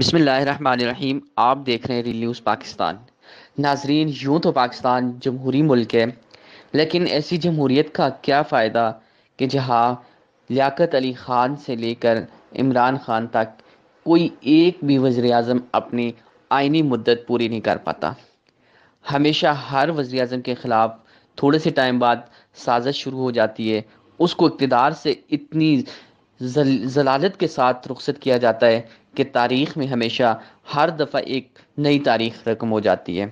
बिसमीम आप देख रहे हैं रियल न्यूज़ पाकिस्तान नाजरीन यूँ तो पाकिस्तान जमहूरी मुल्क है लेकिन ऐसी जमहूरीत का क्या फ़ायदा कि जहाँ लियाकत अली ख़ान से लेकर इमरान ख़ान तक कोई एक भी वज़र अजम अपनी आइनी मुद्दत पूरी नहीं कर पाता हमेशा हर वज़र अजम के ख़िलाफ़ थोड़े से टाइम बाद साजिश शुरू हो जाती है उसको इकतदार से इतनी जलालत के साथ रुखसत किया जाता है कि तारीख में हमेशा हर दफ़ा एक नई तारीख रकम हो जाती है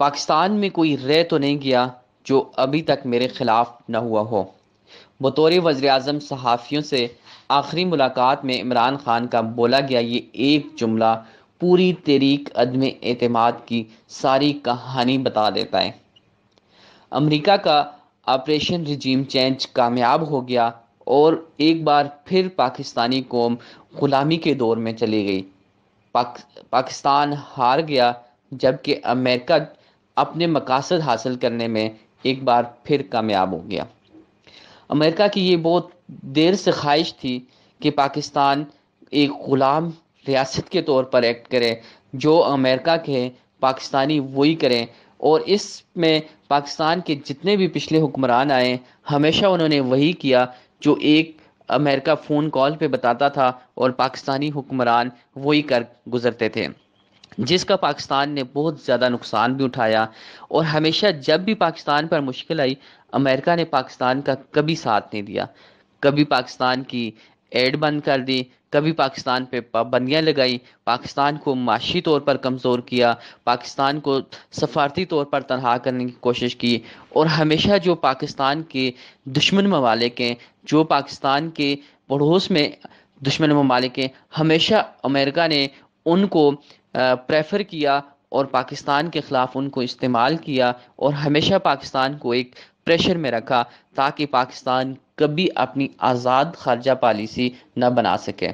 पाकिस्तान में कोई रह तो नहीं गया जो अभी तक मेरे ख़िलाफ़ न हुआ हो बतौर वज़र अजम सहाफ़ियों से आखिरी मुलाकात में इमरान खान का बोला गया ये एक जुमला पूरी तरीक अदम अतमाद की सारी कहानी बता देता है अमरीका का ऑपरेशन रिजीम चेंज कामयाब हो गया और एक बार फिर पाकिस्तानी कौम ग़ुलामी के दौर में चली गई पाक, पाकिस्तान हार गया जबकि अमेरिका अपने मकासद हासिल करने में एक बार फिर कामयाब हो गया अमेरिका की ये बहुत देर से ख्वाहिश थी कि पाकिस्तान एक ग़ुलाम रियासत के तौर पर एक्ट करे जो अमेरिका के पाकिस्तानी वही करें और इसमें पाकिस्तान के जितने भी पिछले हुक्मरान आए हमेशा उन्होंने वही किया जो एक अमेरिका फ़ोन कॉल पे बताता था और पाकिस्तानी हुक्मरान वही कर गुजरते थे जिसका पाकिस्तान ने बहुत ज़्यादा नुकसान भी उठाया और हमेशा जब भी पाकिस्तान पर मुश्किल आई अमेरिका ने पाकिस्तान का कभी साथ नहीं दिया कभी पाकिस्तान की एड बंद कर दी तभी पाकिस्तान पे पाबंदियाँ लगाई पाकिस्तान को माशी तौर पर कमज़ोर किया पाकिस्तान को सफारती तौर पर तनहा करने की कोशिश की और हमेशा जो पाकिस्तान के दुश्मन ममालिक हैं जो पाकिस्तान के पड़ोस में दुश्मन ममालिक हैं हमेशा अमेरिका ने उनको प्रेफर किया और पाकिस्तान के ख़िलाफ़ उनको इस्तेमाल किया और हमेशा पाकिस्तान को एक प्रेशर में रखा ताकि पाकिस्तान कभी अपनी आज़ाद खारजा पॉलिसी न बना सके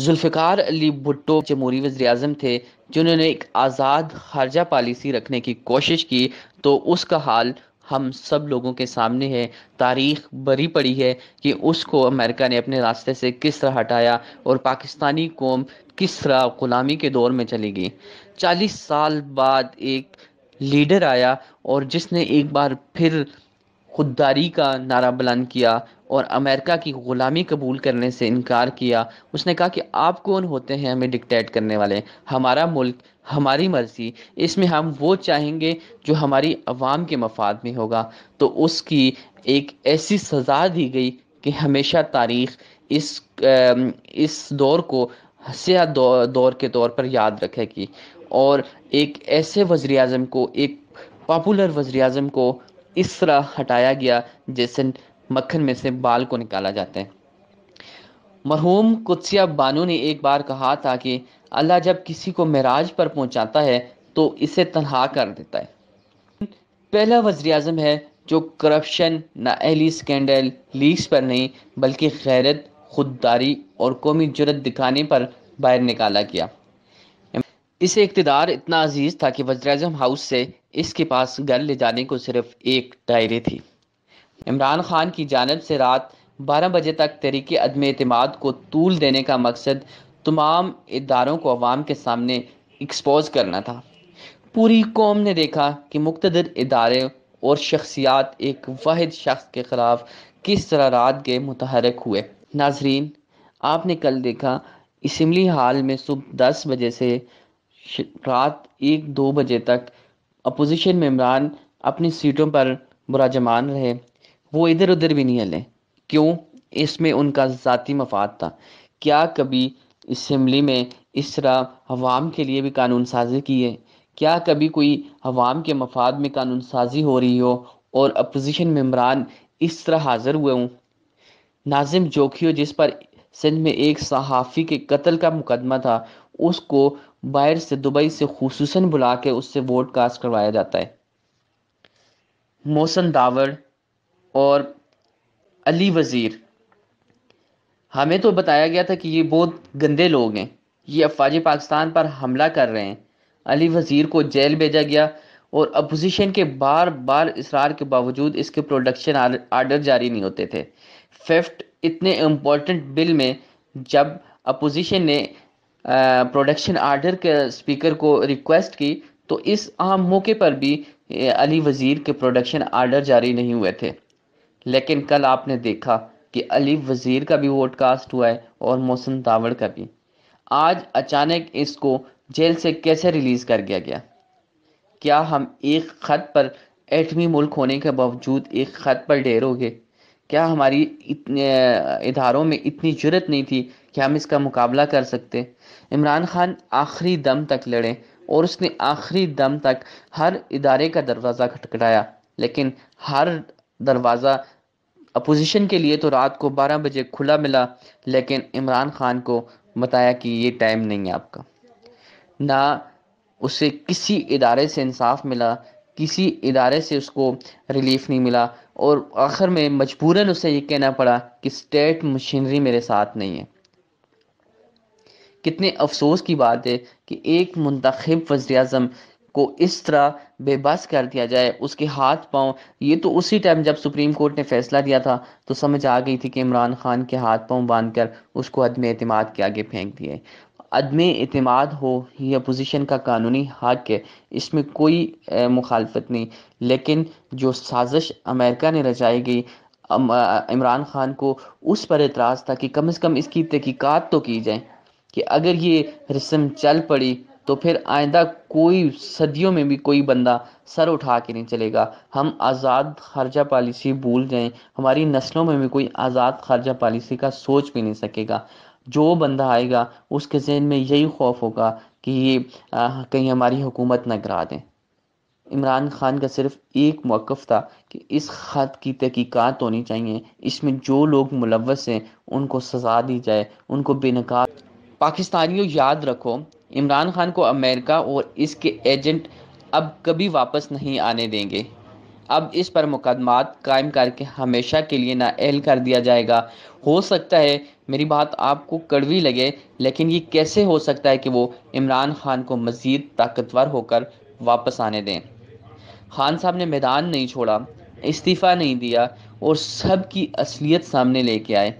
जुल्फ़िकार अली भुट्टो जमहूरी वजर अजम थे जिन्होंने एक आज़ाद खारजा पॉलिसी रखने की कोशिश की तो उसका हाल हम सब लोगों के सामने है तारीख बरी पड़ी है कि उसको अमेरिका ने अपने रास्ते से किस तरह हटाया और पाकिस्तानी कौम किस तरह ग़ुलामी के दौर में चली गई चालीस साल बाद एक लीडर आया और जिसने एक बार फिर खुददारी का नारा बुलंद किया और अमेरिका की ग़ुलामी कबूल करने से इनकार किया उसने कहा कि आप कौन होते हैं हमें डिक्टेट करने वाले हमारा मुल्क हमारी मर्ज़ी इसमें हम वो चाहेंगे जो हमारी आवाम के मफाद में होगा तो उसकी एक ऐसी सज़ा दी गई कि हमेशा तारीख इस इस दौर को हसिया दौर, दौर के तौर पर याद रखेगी और एक ऐसे वज़र को एक पॉपुलर वज़र को इस तरह हटाया गया जैसे मक्खन में से बाल को निकाला जाता है मरहूम कुत्सिया बानू ने एक बार कहा था कि अल्लाह जब किसी को मराज पर पहुंचाता है तो इसे तनहा कर देता है पहला वजी अजम है जो करप्शन नाअहली स्कैंडल लीक्स पर नहीं बल्कि खैरत खुददारी और कौमी जरत दिखाने पर बाहर निकाला गया इसे इकतदार इतना अजीज़ था कि वजर हाउस से इसके पास घर ले जाने को सिर्फ एक डायरी थी इमरान खान की जानब से रात बारह बजे तक तरीके अदम अतमाद को तूल देने का मकसद तमाम इदारों को अवाम के सामने एक्सपोज करना था पूरी कौम ने देखा कि मुख्तर इदारे और शख्सियात एक वाद शख्स के ख़िलाफ़ किस तरह रात गए मुतहरक हुए नाजरीन आपने कल देखा इसम्बली हाल में सुबह दस बजे से रात एक दो बजे तक अपोजिशन मेम्बरान अपनी सीटों पर बुराजमान रहे वो इधर उधर भी नहीं हले क्यों इसमें उनका ज़ाती मफाद था क्या कभी इसम्बली में इस तरह अवाम के लिए भी कानून साजी की है क्या कभी कोई अवाम के मफाद में कानून साजी हो रही हो और अपोजिशन मम्बरान इस तरह हाजिर हुए हों नाजिम जोखियो जिस पर सिंध में एक सहाफ़ी के कत्ल का मुकदमा था उसको बाहर से दुबई से खसूस बुला के उससे वोट कास्ट करवाया जाता है मोहसन दावड़ और अली वज़ीर हमें तो बताया गया था कि ये बहुत गंदे लोग हैं ये अफवाज पाकिस्तान पर हमला कर रहे हैं अली वज़ीर को जेल भेजा गया और अपोजिशन के बार बार इसरार के बावजूद इसके प्रोडक्शन आर्डर जारी नहीं होते थे फिफ्थ इतने इम्पोर्टेंट बिल में जब अपोजिशन ने प्रोडक्शन आर्डर के स्पीकर को रिक्वेस्ट की तो इस अहम मौके पर भी अली वज़ीर के प्रोडक्शन आर्डर जारी नहीं हुए थे लेकिन कल आपने देखा कि अली वज़ीर का भी वोट कास्ट हुआ है और मोहसिन दावड़ का भी आज अचानक इसको जेल से कैसे रिलीज़ कर दिया गया क्या हम एक ख़त पर एटमी मुल्क होने के बावजूद एक ख़त पर ढेर हो गए क्या हमारी इतने इधारों में इतनी जरूरत नहीं थी कि हम इसका मुकाबला कर सकते इमरान खान आखिरी दम तक लड़े और उसने आखिरी दम तक हर इदारे का दरवाज़ा खटखटाया लेकिन हर दरवाज़ा अपोजिशन के लिए तो रात को 12 बजे खुला मिला लेकिन इमरान खान को बताया कि ये टाइम नहीं है आपका ना उसे किसी इदारे से इंसाफ मिला किसी इदारे से उसको रिलीफ नहीं मिला और आखिर में मजबूरन उसे ये कहना पड़ा कि स्टेट मशीनरी मेरे साथ नहीं है कितने अफसोस की बात है कि एक मंतखब वजी को इस तरह बेबस कर दिया जाए उसके हाथ पांव ये तो उसी टाइम जब सुप्रीम कोर्ट ने फैसला दिया था तो समझ आ गई थी कि इमरान खान के हाथ पांव बांध कर उसको अदम अतमाद के आगे फेंक दिए अदम अतमाद हो यह अपोजिशन का कानूनी हक है इसमें कोई मुखालफत नहीं लेकिन जो साजिश अमेरिका ने रचाई गई इमरान खान को उस पर एतराज़ था कि कम अज कम इसकी तहकीकात तो की जाए कि अगर ये रस्म चल पड़ी तो फिर आइंदा कोई सदियों में भी कोई बंदा सर उठा के नहीं चलेगा हम आज़ाद खारजा पॉलिसी भूल जाएं हमारी नस्लों में भी कोई आज़ाद खारजा पॉलिसी का सोच भी नहीं सकेगा जो बंदा आएगा उसके जहन में यही खौफ होगा कि ये आ, कहीं हमारी हुकूमत न गिरा दें इमरान खान का सिर्फ एक मौक़ था कि इस खत की तहकीक़ात होनी चाहिए इसमें जो लोग मुलवस हैं उनको सज़ा दी जाए उनको बेनकाब पाकिस्तानियों याद रखो इमरान खान को अमेरिका और इसके एजेंट अब कभी वापस नहीं आने देंगे अब इस पर मुकदमात कायम करके हमेशा के लिए नाअहल कर दिया जाएगा हो सकता है मेरी बात आपको कड़वी लगे लेकिन ये कैसे हो सकता है कि वो इमरान खान को मज़ीद ताकतवर होकर वापस आने दें खान साहब ने मैदान नहीं छोड़ा इस्तीफ़ा नहीं दिया और सब की असलियत सामने लेके आए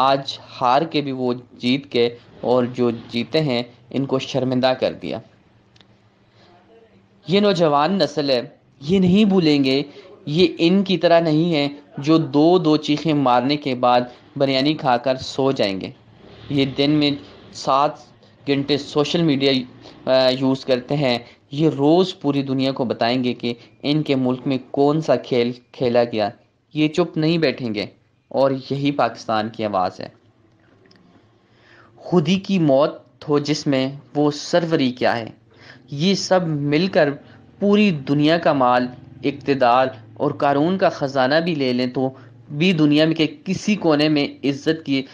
आज हार के भी वो जीत के और जो जीते हैं इनको शर्मिंदा कर दिया ये नौजवान नस्ल है ये नहीं भूलेंगे ये इनकी तरह नहीं है जो दो दो चीखें मारने के बाद बिरयानी खाकर सो जाएंगे ये दिन में सात घंटे सोशल मीडिया यूज़ करते हैं ये रोज़ पूरी दुनिया को बताएंगे कि इनके मुल्क में कौन सा खेल खेला गया ये चुप नहीं बैठेंगे और यही पाकिस्तान की आवाज़ है खुदी की मौत हो जिसमें वो सरवरी क्या है ये सब मिलकर पूरी दुनिया का माल इकतदार और कानून का ख़जाना भी ले लें तो भी दुनिया में के किसी कोने में इज्जत की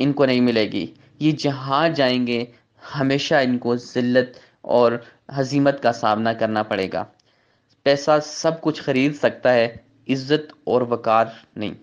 इनको नहीं मिलेगी ये जहाँ जाएंगे हमेशा इनको ज़िल्लत और हजीमत का सामना करना पड़ेगा पैसा सब कुछ खरीद सकता है इज्जत और वकार नहीं